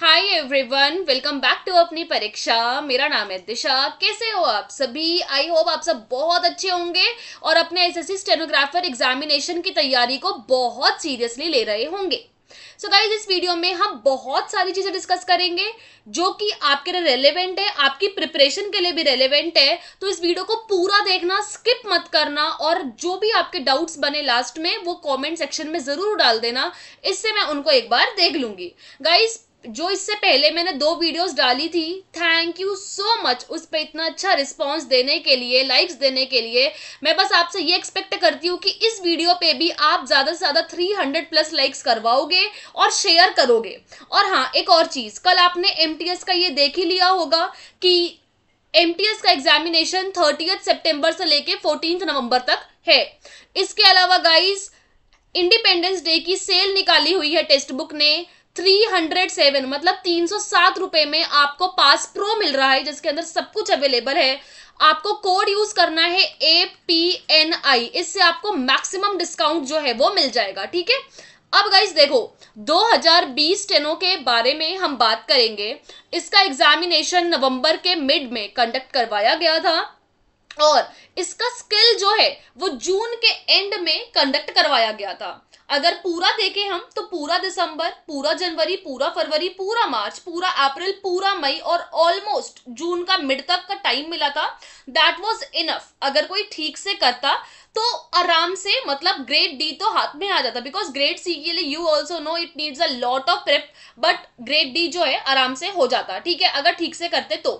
hi everyone welcome back to Apni Pariksha मेरा नाम है दिशा कैसे हो आप सभी आई होप आप सब बहुत अच्छे होंगे और अपने एसएससी स्टेनोग्राफर एग्जामिनेशन की तैयारी को बहुत सीरियसली ले रहे होंगे सो so गाइज इस वीडियो में हम बहुत सारी चीज़ें डिस्कस करेंगे जो कि आपके लिए रेलेवेंट है आपकी प्रिपरेशन के लिए भी रेलेवेंट है तो इस वीडियो को पूरा देखना स्किप मत करना और जो भी आपके डाउट्स बने लास्ट में वो कमेंट सेक्शन में ज़रूर डाल देना इससे मैं उनको एक बार देख लूँगी गाइज जो इससे पहले मैंने दो वीडियोस डाली थी थैंक यू सो मच उस पर इतना अच्छा रिस्पांस देने के लिए लाइक्स देने के लिए मैं बस आपसे ये एक्सपेक्ट करती हूँ कि इस वीडियो पे भी आप ज़्यादा से ज़्यादा 300 प्लस लाइक्स करवाओगे और शेयर करोगे और हाँ एक और चीज़ कल आपने एम का ये देख ही लिया होगा कि एम का एग्जामिनेशन थर्टीथ सेप्टेम्बर से लेके फोर्टीन नवम्बर तक है इसके अलावा गाइज इंडिपेंडेंस डे की सेल निकाली हुई है टेक्स्ट बुक ने थ्री हंड्रेड सेवन मतलब तीन सौ सात रुपए में आपको पास प्रो मिल रहा है जिसके अंदर सब कुछ अवेलेबल है आपको कोड यूज करना है ए पी एन आई इससे आपको मैक्सिमम डिस्काउंट जो है वो मिल जाएगा ठीक है अब गाइज देखो 2020 टेनो के बारे में हम बात करेंगे इसका एग्जामिनेशन नवंबर के मिड में कंडक्ट करवाया गया था और इसका स्किल जो है वो जून के एंड में कंडक्ट करवाया गया था अगर पूरा देखें हम तो पूरा दिसंबर पूरा जनवरी पूरा फरवरी पूरा मार्च पूरा अप्रैल पूरा मई और ऑलमोस्ट जून का मिड तक का टाइम मिला था दैट वाज इनफ अगर कोई ठीक से करता तो आराम से मतलब ग्रेड डी तो हाथ में आ जाता बिकॉज ग्रेड सी के लिए you also know it needs a lot of prep but grade D जो है आराम से हो जाता ठीक है अगर ठीक से करते तो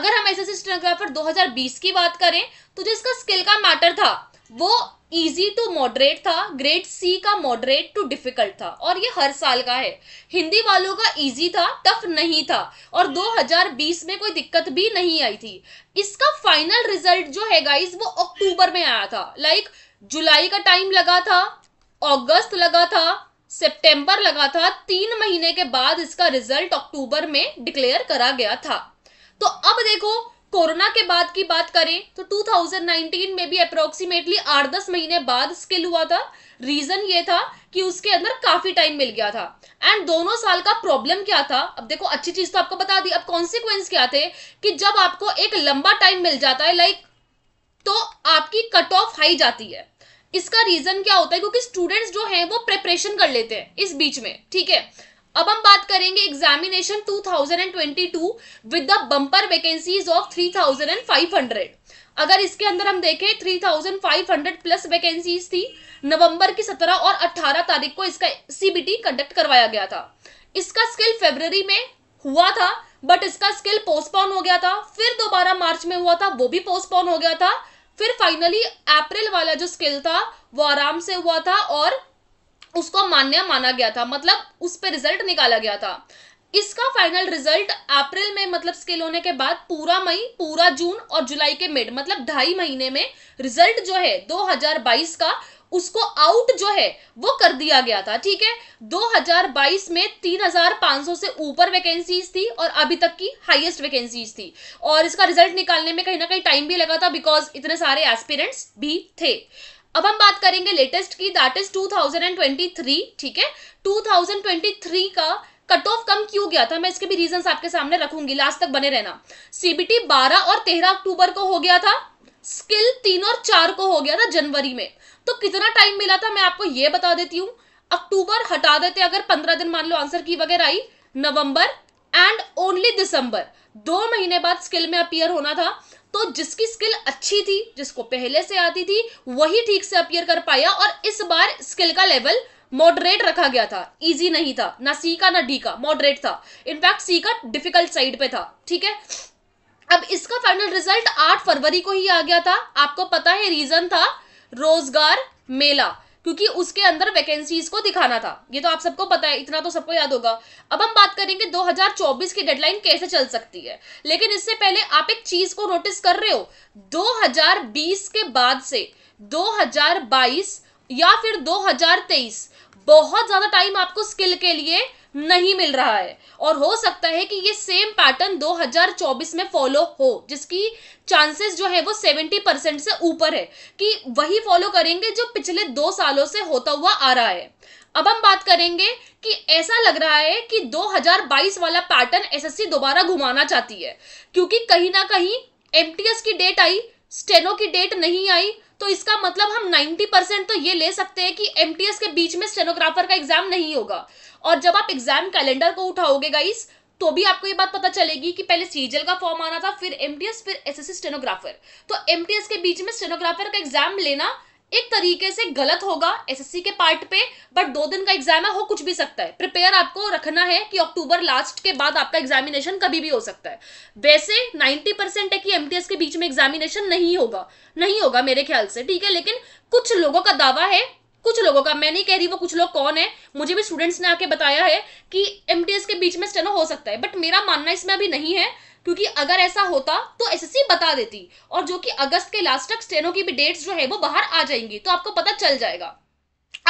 अगर हम एस एस स्टेनोग्राफर 2020 की बात करें तो जिसका स्किल का मैटर था वो इजी टू मॉडरेट था ग्रेड सी का मॉडरेट टू डिफिकल्ट था और ये हर साल का है हिंदी वालों का इजी था टफ नहीं था और 2020 में कोई दिक्कत भी नहीं आई थी इसका फाइनल रिजल्ट जो है गाइस वो अक्टूबर में आया था लाइक like, जुलाई का टाइम लगा था अगस्त लगा था सितंबर लगा था तीन महीने के बाद इसका रिजल्ट अक्टूबर में डिक्लेयर करा गया था तो अब देखो कोरोना के बाद की बात करें तो 2019 में भी अप्रोक्सीमेटली आठ दस महीने बाद स्किल हुआ था रीजन ये था कि उसके अंदर काफी टाइम मिल गया था एंड दोनों साल का प्रॉब्लम क्या था अब देखो अच्छी चीज तो आपको बता दी अब कॉन्सिक्वेंस क्या थे कि जब आपको एक लंबा टाइम मिल जाता है लाइक तो आपकी कट ऑफ हाई जाती है इसका रीजन क्या होता है क्योंकि स्टूडेंट्स जो हैं वो प्रेपरेशन कर लेते हैं इस बीच में ठीक है अब हम बात करेंगे examination 2022 with the bumper vacancies of 3500 अगर इसके अंदर हम देखें 3500 प्लस वैकेंसीज थी नवंबर की 17 और 18 तारीख को इसका सीबीटी कंडक्ट करवाया गया था इसका स्किल फेबररी में हुआ था बट इसका स्किल पोस्टपोन हो गया था फिर दोबारा मार्च में हुआ था वो भी पोस्टपोन हो गया था फिर फाइनली अप्रैल वाला जो स्किल था वो आराम से हुआ था और उसको मान्य माना गया था मतलब उस पर रिजल्ट निकाला गया था इसका फाइनल रिजल्ट अप्रैल में मतलब स्केल होने के बाद पूरा मई पूरा जून और जुलाई के मिड मतलब ढाई महीने में रिजल्ट जो है 2022 का उसको आउट जो है वो कर दिया गया था ठीक है 2022 में 3,500 से ऊपर वैकेंसीज थी और अभी तक की हाईएस्ट वैकेंसीज थी और इसका रिजल्ट निकालने में कहीं ना कहीं टाइम भी लगा था बिकॉज इतने सारे एस्पिरेंट्स भी थे अब हम बात करेंगे लेटेस्ट की दैट इज 2023 ठीक है 2023 का कट ऑफ कम क्यों गया था मैं इसके भी रीजंस आपके सामने रखूंगी लास्ट तक बने रहना सीबीटी 12 और 13 अक्टूबर को हो गया था स्किल 3 और 4 को हो गया था जनवरी में तो कितना टाइम मिला था मैं आपको ये बता देती हूँ अक्टूबर हटा देते अगर पंद्रह दिन मान लो आंसर की वगैरह आई नवंबर एंड ओनली दिसंबर दो महीने बाद स्किल में अपियर होना था तो जिसकी स्किल अच्छी थी जिसको पहले से आती थी वही ठीक से अपियर कर पाया और इस बार स्किल का लेवल मॉडरेट रखा गया था इजी नहीं था ना सी का ना डी का मॉडरेट था इनफैक्ट सी का डिफिकल्ट साइड पे था ठीक है अब इसका फाइनल रिजल्ट 8 फरवरी को ही आ गया था आपको पता है रीजन था रोजगार मेला क्योंकि उसके अंदर वैकेंसीज को दिखाना था ये तो आप सबको पता है इतना तो सबको याद होगा अब हम बात करेंगे 2024 की डेडलाइन कैसे चल सकती है लेकिन इससे पहले आप एक चीज को नोटिस कर रहे हो 2020 के बाद से 2022 या फिर 2023 बहुत ज़्यादा टाइम आपको स्किल के लिए नहीं मिल रहा है और हो सकता है कि ये सेम पैटर्न 2024 में फॉलो हो जिसकी चांसेस जो है वो 70 परसेंट से ऊपर है कि वही फॉलो करेंगे जो पिछले दो सालों से होता हुआ आ रहा है अब हम बात करेंगे कि ऐसा लग रहा है कि 2022 वाला पैटर्न एसएससी दोबारा घुमाना चाहती है क्योंकि कहीं ना कहीं एमटीएस की डेट आई स्टेनो की डेट नहीं आई तो इसका मतलब हम 90 परसेंट तो ये ले सकते हैं कि एम के बीच में स्टेनोग्राफर का एग्जाम नहीं होगा और जब आप एग्जाम कैलेंडर को उठाओगे गाइस तो भी आपको ये बात पता चलेगी कि पहले सीजल का फॉर्म आना था फिर एमटीएस फिर एसएससी स्टेनोग्राफर तो एमटीएस के बीच में स्टेनोग्राफर का एग्जाम लेना एक तरीके से गलत होगा एसएससी के पार्ट पे बट दो दिन का एग्जाम है हो कुछ भी सकता है प्रिपेयर आपको रखना है कि अक्टूबर लास्ट के बाद आपका एग्जामिनेशन कभी भी हो सकता है वैसे 90 परसेंट है कि एमटीएस के बीच में एग्जामिनेशन नहीं होगा नहीं होगा मेरे ख्याल से ठीक है लेकिन कुछ लोगों का दावा है कुछ लोगों का मैं नहीं कह रही वो कुछ लोग कौन है मुझे भी स्टूडेंट्स ने आके बताया है कि एमटीएस के बीच में स्टेनो हो सकता है बट मेरा मानना इसमें अभी नहीं है क्योंकि अगर ऐसा होता तो एसएससी बता देती और जो कि अगस्त के लास्ट तक स्टेनो की भी डेट्स जो है वो बाहर आ जाएंगी तो आपको पता चल जाएगा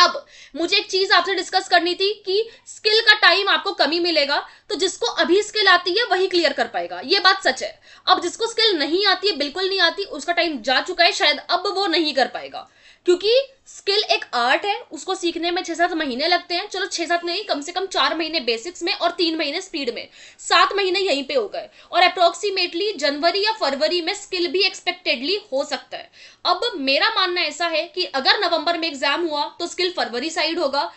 अब मुझे एक चीज आपसे डिस्कस करनी थी कि स्किल का टाइम आपको कमी मिलेगा तो जिसको अभी स्किल आती है वही क्लियर कर पाएगा ये बात सच है अब जिसको स्किल नहीं आती है बिल्कुल नहीं आती उसका टाइम जा चुका है शायद अब वो नहीं कर पाएगा क्योंकि स्किल एक आर्ट है उसको सीखने में छः सात महीने लगते हैं चलो छः सात नहीं कम से कम चार महीने बेसिक्स में और तीन महीने स्पीड में सात महीने यहीं पे हो गए और अप्रोक्सीमेटली जनवरी या फरवरी में स्किल भी एक्सपेक्टेडली हो सकता है अब मेरा मानना ऐसा है कि अगर नवंबर में एग्जाम हुआ तो स्किल फरवरी साइड होगा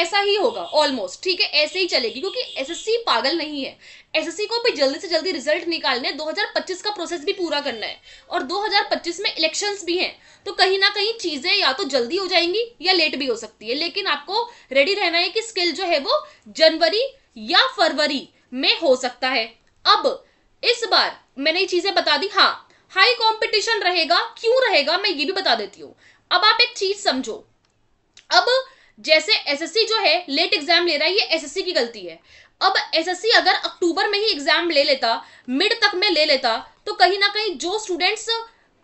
ऐसा ही होगा ऑलमोस्ट ठीक है ऐसे ही चलेगी क्योंकि एसएससी पागल नहीं है एसएससी को भी जल्दी से जल्दी रिजल्ट निकालने हैं 2025 का प्रोसेस भी पूरा करना है और 2025 में इलेक्शंस भी हैं तो कहीं ना कहीं चीज़ें या तो जल्दी हो जाएंगी या लेट भी हो सकती है लेकिन आपको रेडी रहना है कि स्किल जो है वो जनवरी या फरवरी में हो सकता है अब इस बार मैंने ये चीज़ें बता दी हाँ हाई कॉम्पिटिशन रहेगा क्यों रहेगा मैं ये भी बता देती हूँ अब आप एक चीज़ समझो अब जैसे एसएससी जो है लेट एग्जाम ले रहा है ये एसएससी की गलती है अब एसएससी अगर अक्टूबर में ही एग्जाम ले लेता मिड तक में ले लेता तो कहीं ना कहीं जो स्टूडेंट्स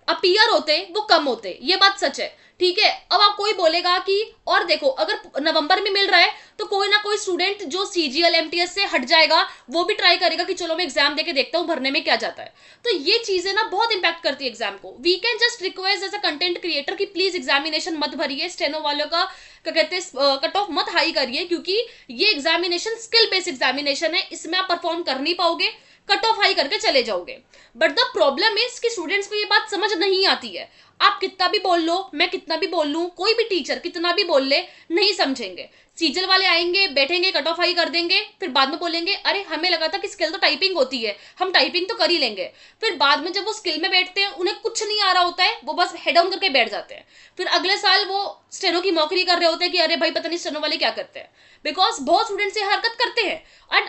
अपीयर होते वो कम होते ये बात सच है ठीक है अब आप कोई बोलेगा कि और देखो अगर नवंबर में मिल रहा है तो कोई ना कोई स्टूडेंट जो C G L M T S से हट जाएगा वो भी ट्राई करेगा कि चलो मैं एग्जाम देके देखता हूँ भरने में क्या जाता है तो ये चीजें ना बहुत इंपैक्ट करती है एग्जाम को we can just request as a content creator कि प्लीज एग्जामिनेशन मत भरिए स्टेनो वालों का क्या कहते हैं कट ऑफ मत हाई करिए क्योंकि ये एग्जामिनेशन स्किल बेस्ड एग्जामिनेशन है इसमें आप परफॉर्म कर नहीं पाओगे कट ऑफ हाई करके चले जाओगे बट द प्रॉब्लम इज कि स्टूडेंट्स को ये बात समझ नहीं आती है आप कितना भी बोल लो मैं कितना भी बोल लूँ कोई भी टीचर कितना भी बोल ले नहीं समझेंगे सीजल वाले आएंगे बैठेंगे कट ऑफ हाई कर देंगे फिर बाद में बोलेंगे अरे हमें लगा था कि स्किल तो टाइपिंग होती है हम टाइपिंग तो कर ही लेंगे फिर बाद में जब वो स्किल में बैठते हैं उन्हें कुछ नहीं आ रहा होता है वो बस हेड ऑन करके बैठ जाते हैं फिर अगले साल वो स्टेनो की नौकरी कर रहे होते हैं कि अरे भाई पता नहीं स्टेनो वाले क्या करते हैं बिकॉज बहुत स्टूडेंट्स ये हरकत करते हैं एंड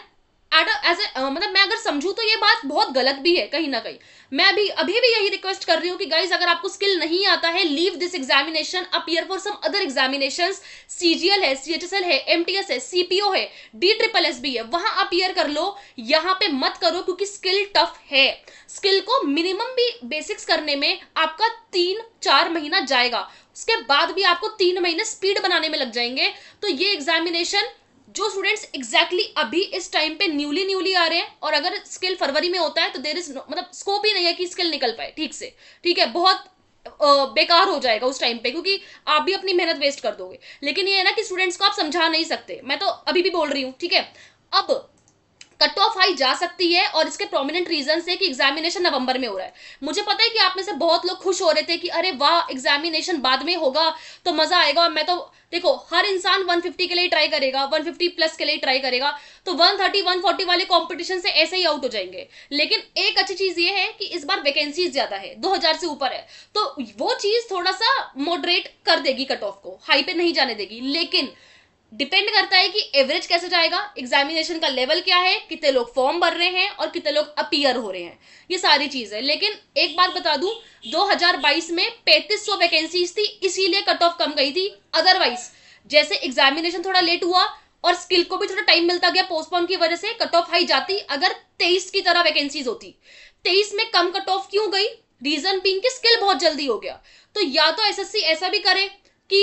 एट एज ए मतलब मैं अगर समझूँ तो ये बात बहुत गलत भी है कहीं ना कहीं मैं भी अभी भी यही रिक्वेस्ट कर रही हूँ कि गाइज अगर आपको स्किल नहीं आता है leave this examination appear for some other examination सी है सी है एम है सी है डी ट्रिपल एस बी है वहां अपियर कर लो यहाँ पे मत करो क्योंकि स्किल टफ है स्किल को मिनिमम भी बेसिक्स करने में आपका तीन चार महीना जाएगा उसके बाद भी आपको तीन महीने स्पीड बनाने में लग जाएंगे तो ये एग्जामिनेशन जो स्टूडेंट्स एग्जैक्टली exactly अभी इस टाइम पे न्यूली न्यूली आ रहे हैं और अगर स्किल फरवरी में होता है तो देर इज मतलब स्कोप ही नहीं है कि स्किल निकल पाए ठीक से ठीक है बहुत बेकार हो जाएगा उस टाइम पे क्योंकि आप भी अपनी मेहनत वेस्ट कर दोगे लेकिन ये है ना कि स्टूडेंट्स को आप समझा नहीं सकते मैं तो अभी भी बोल रही हूँ ठीक है अब कट ऑफ हाई जा सकती है और इसके प्रोमिनेंट रीजन है कि एग्जामिनेशन नवंबर में हो रहा है मुझे पता है कि आप में से बहुत लोग खुश हो रहे थे कि अरे वाह एग्जामिनेशन बाद में होगा तो मजा आएगा और मैं तो देखो हर इंसान 150 के लिए ट्राई करेगा 150 प्लस के लिए ट्राई करेगा तो 130 140 वाले कंपटीशन से ऐसे ही आउट हो जाएंगे लेकिन एक अच्छी चीज ये है कि इस बार वैकेंसीज ज्यादा है 2000 से ऊपर है तो वो चीज थोड़ा सा मॉडरेट कर देगी कट ऑफ को हाई पे नहीं जाने देगी लेकिन डिपेंड करता है कि एवरेज कैसे जाएगा एग्जामिनेशन का लेवल क्या है कितने लोग फॉर्म भर रहे हैं और कितने लोग अपीयर हो रहे हैं ये सारी चीज़ है लेकिन एक बात बता दूं 2022 में 3500 वैकेंसीज थी इसीलिए कट ऑफ कम गई थी अदरवाइज जैसे एग्जामिनेशन थोड़ा लेट हुआ और स्किल को भी थोड़ा टाइम मिलता गया पोस्टपोन की वजह से कट ऑफ हाई जाती अगर तेईस की तरह वैकेंसीज होती तेईस में कम कट ऑफ क्यों गई रीजन बींग की स्किल बहुत जल्दी हो गया तो या तो एस ऐसा भी करे कि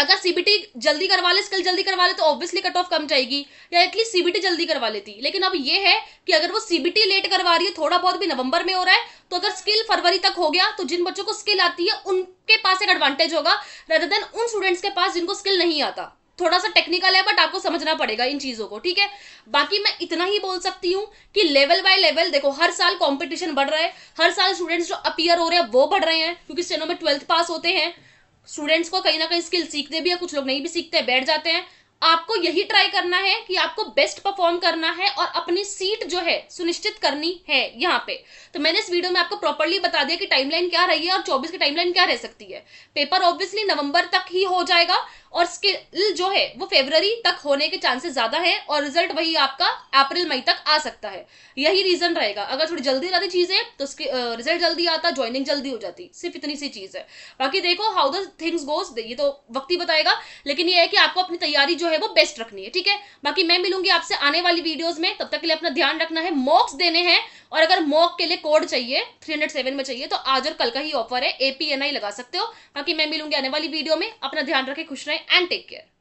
अगर सीबीटी जल्दी करवा ले स्किल जल्दी करवा ले तो ऑब्वियसली कट ऑफ कम जाएगी या एटलीस्ट सीबीटी जल्दी करवा लेती लेकिन अब ये है कि अगर वो सीबीटी लेट करवा रही है थोड़ा बहुत भी नवंबर में हो रहा है तो अगर स्किल फरवरी तक हो गया तो जिन बच्चों को स्किल आती है उनके पास एक एडवांटेज होगा रेदर देन उन स्टूडेंट्स के पास जिनको स्किल नहीं आता थोड़ा सा टेक्निकल है बट आपको समझना पड़ेगा इन चीज़ों को ठीक है बाकी मैं इतना ही बोल सकती हूँ कि लेवल बाय लेवल देखो हर साल कंपटीशन बढ़ रहा है हर साल स्टूडेंट्स जो अपियर हो रहे हैं वो बढ़ रहे हैं क्योंकि स्टेनो में ट्वेल्थ पास होते हैं स्टूडेंट्स को कहीं ना कहीं स्किल सीखते भी है कुछ लोग नहीं भी सीखते बैठ जाते हैं आपको यही ट्राई करना है कि आपको बेस्ट परफॉर्म करना है और अपनी सीट जो है सुनिश्चित करनी है यहाँ पे तो मैंने इस वीडियो में आपको प्रॉपरली बता दिया कि टाइमलाइन क्या रही है और 24 की टाइमलाइन क्या रह सकती है पेपर ऑब्वियसली नवंबर तक ही हो जाएगा और स्किल जो है वो फेबररी तक होने के चांसेस ज्यादा है और रिजल्ट वही आपका अप्रैल मई तक आ सकता है यही रीजन रहेगा अगर थोड़ी जल्दी जाती चीजें तो रिजल्ट जल्दी आता ज्वाइनिंग जल्दी हो जाती सिर्फ इतनी सी चीज है बाकी देखो हाउ द थिंग्स गोज ये तो वक्त ही बताएगा लेकिन ये है कि आपको अपनी तैयारी जो जो है वो बेस्ट रखनी है ठीक है बाकी मैं मिलूंगी आपसे आने वाली वीडियोस में तब तक के लिए अपना ध्यान रखना है मॉक्स देने हैं और अगर मॉक के लिए कोड चाहिए 307 में चाहिए तो आज और कल का ही ऑफर है एपीएनआई लगा सकते हो बाकी मैं मिलूंगी आने वाली वीडियो में अपना ध्यान रखें खुश रहें एंड टेक केयर